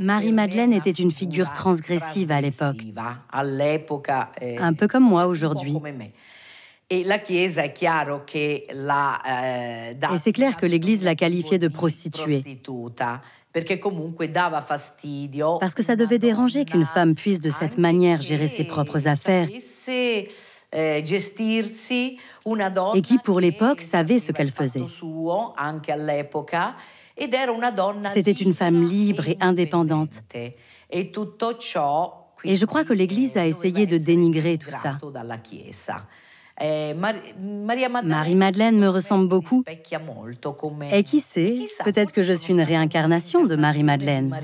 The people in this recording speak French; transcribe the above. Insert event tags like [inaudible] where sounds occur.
Marie-Madeleine était une figure transgressive à l'époque, eh, un peu comme moi aujourd'hui. E eh, Et c'est clair que l'Église l'a qualifiée de prostituée. Parce que ça devait déranger qu'une femme puisse de cette manière gérer ses propres affaires. Eh, et qui pour l'époque savait ce qu'elle faisait. C'était une femme libre et indépendante. E et je crois que l'Église a essayé de dénigrer tout ça. Eh, Marie-Madeleine me ressemble beaucoup. Et qui sait, e peut-être que je suis une réincarnation de [laughs] Marie-Madeleine.